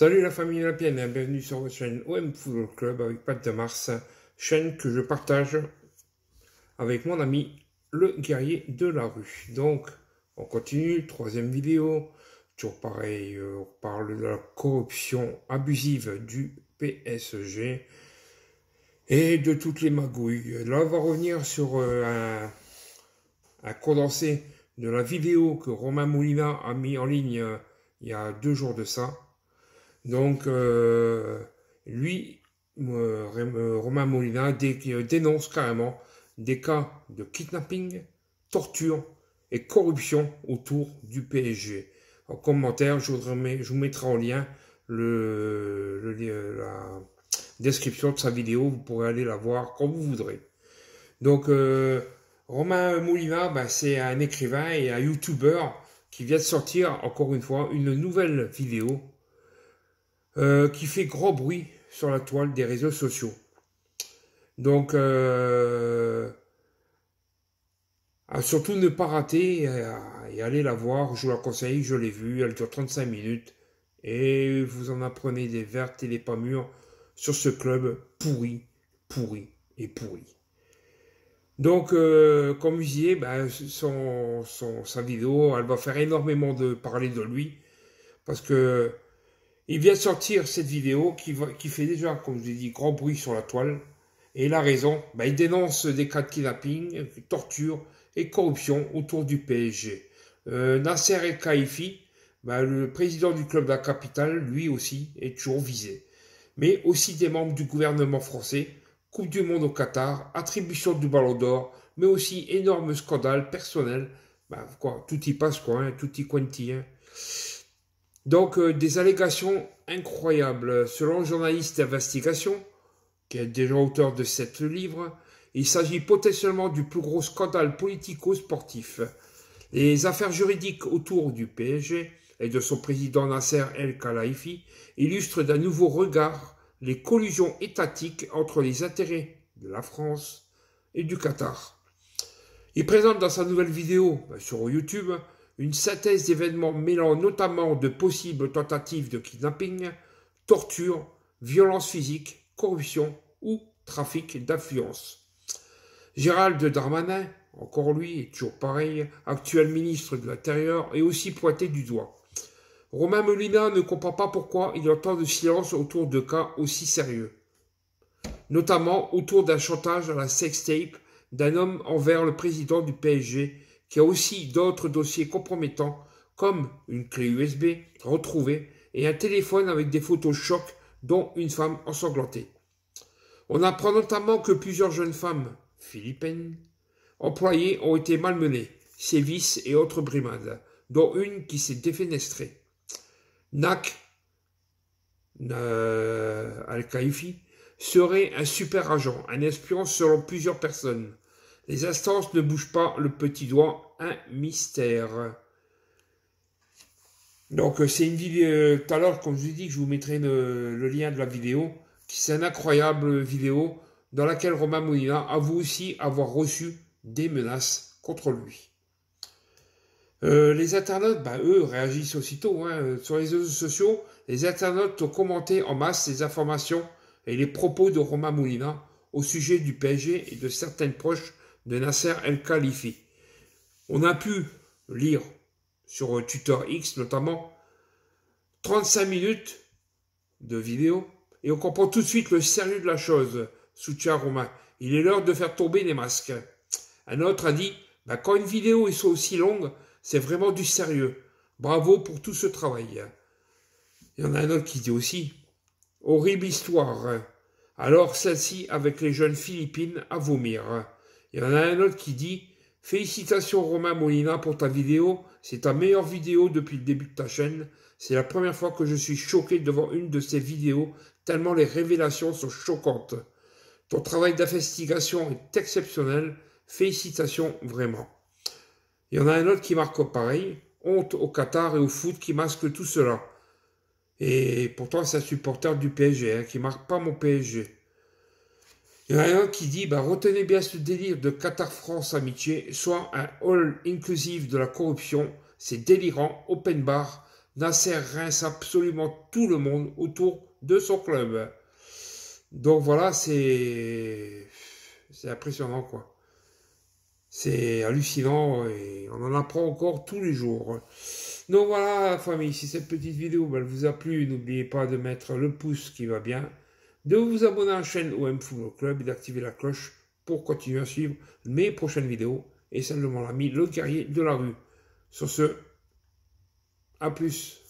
Salut la famille Olympienne et bienvenue sur votre chaîne OM Football Club avec Pat de Mars, chaîne que je partage avec mon ami le guerrier de la rue. Donc, on continue, troisième vidéo, toujours pareil, euh, on parle de la corruption abusive du PSG et de toutes les magouilles. Là, on va revenir sur euh, un, un condensé de la vidéo que Romain Moulina a mis en ligne euh, il y a deux jours de ça donc, euh, lui, euh, euh, Romain Molina dénonce carrément des cas de kidnapping, torture et corruption autour du PSG. En commentaire, je, vous mettrai en lien la description de sa vidéo. Vous pourrez aller la voir quand vous voudrez. Donc, Romain Moulina, ben, c'est un écrivain et un youtubeur qui vient de sortir, encore une fois, une nouvelle vidéo euh, qui fait gros bruit sur la toile des réseaux sociaux. Donc, euh, surtout ne pas rater et, aller la voir. Je vous la conseille, je l'ai vue, elle dure 35 minutes. Et vous en apprenez des vertes et des pas mûres sur ce club pourri, pourri et pourri. Donc, euh, comme vous ben, son, sa vidéo, elle va faire énormément de parler de lui. Parce que il vient de sortir cette vidéo qui, fait déjà, comme je l'ai dit, grand bruit sur la toile. Et il a raison, bah, il dénonce des cas de kidnapping, torture et corruption autour du PSG. Euh, Nasser El Khaifi, bah, le président du club de la capitale, lui aussi, est toujours visé. Mais aussi des membres du gouvernement français, Coupe du Monde au Qatar, attribution du Ballon d'Or, mais aussi énorme scandale personnel. Bah, quoi, tout y passe, quoi, hein, tout y quanti. Donc, euh, des allégations incroyables. Selon le journaliste d'investigation, qui est déjà auteur de sept livres, il s'agit potentiellement du plus gros scandale politico-sportif. Les affaires juridiques autour du PSG et de son président Nasser El Khelaifi illustrent d'un nouveau regard les collusions étatiques entre les intérêts de la France et du Qatar. Il présente dans sa nouvelle vidéo bah, sur YouTube une synthèse d'événements mêlant notamment de possibles tentatives de kidnapping, torture, violence physique, corruption ou trafic d'influence. Gérald Darmanin, encore lui, est toujours pareil, actuel ministre de l'Intérieur, est aussi pointé du doigt. Romain Molina ne comprend pas pourquoi il y a tant de silence autour de cas aussi sérieux, notamment autour d'un chantage à la sextape d'un homme envers le président du PSG qui a aussi d'autres dossiers compromettants comme une clé USB retrouvée et un téléphone avec des photos choc, dont une femme ensanglantée. On apprend notamment que plusieurs jeunes femmes philippines employées ont été malmenées, sévices et autres brimades, dont une qui s'est défenestrée. Nak euh, al serait un super agent, un espion selon plusieurs personnes, les instances ne bougent pas le petit doigt, un mystère. Donc euh, c'est une vidéo, euh, tout à l'heure, comme je vous ai dit, je vous mettrai le, lien de la vidéo, qui c'est une incroyable vidéo dans laquelle Romain Molina avoue aussi avoir reçu des menaces contre lui. Euh, les internautes, ben, eux, réagissent aussitôt. Hein. Sur les réseaux sociaux, les internautes ont commenté en masse les informations et les propos de Romain Moulina au sujet du PSG et de certaines proches de Nasser El-Khalifi. On a pu lire sur Tutor X notamment 35 minutes de vidéo et on comprend tout de suite le sérieux de la chose, Soutien Romain. Il est l'heure de faire tomber les masques. Un autre a dit bah, Quand une vidéo est aussi longue, c'est vraiment du sérieux. Bravo pour tout ce travail. Il y en a un autre qui dit aussi Horrible histoire. Alors celle-ci avec les jeunes Philippines à vomir. Il y en a un autre qui dit Félicitations Romain Molina pour ta vidéo. C'est ta meilleure vidéo depuis le début de ta chaîne. C'est la première fois que je suis choqué devant une de ces vidéos, tellement les révélations sont choquantes. Ton travail d'investigation est exceptionnel. Félicitations vraiment. Il y en a un autre qui marque pareil. Honte au Qatar et au foot qui masque tout cela. Et pourtant, c'est un supporter du PSG hein, qui marque pas mon PSG. Il y en a un qui dit, bah, retenez bien ce délire de Qatar-France amitié, soit un hall inclusif de la corruption, c'est délirant, open bar, Nasser rince absolument tout le monde autour de son club. Donc voilà, c'est c'est impressionnant quoi. C'est hallucinant et on en apprend encore tous les jours. Donc voilà, famille, si cette petite vidéo bah, vous a plu, n'oubliez pas de mettre le pouce qui va bien de vous abonner à la chaîne OM Football Club et d'activer la cloche pour continuer à suivre mes prochaines vidéos et simplement l'ami le guerrier de la rue. Sur ce, à plus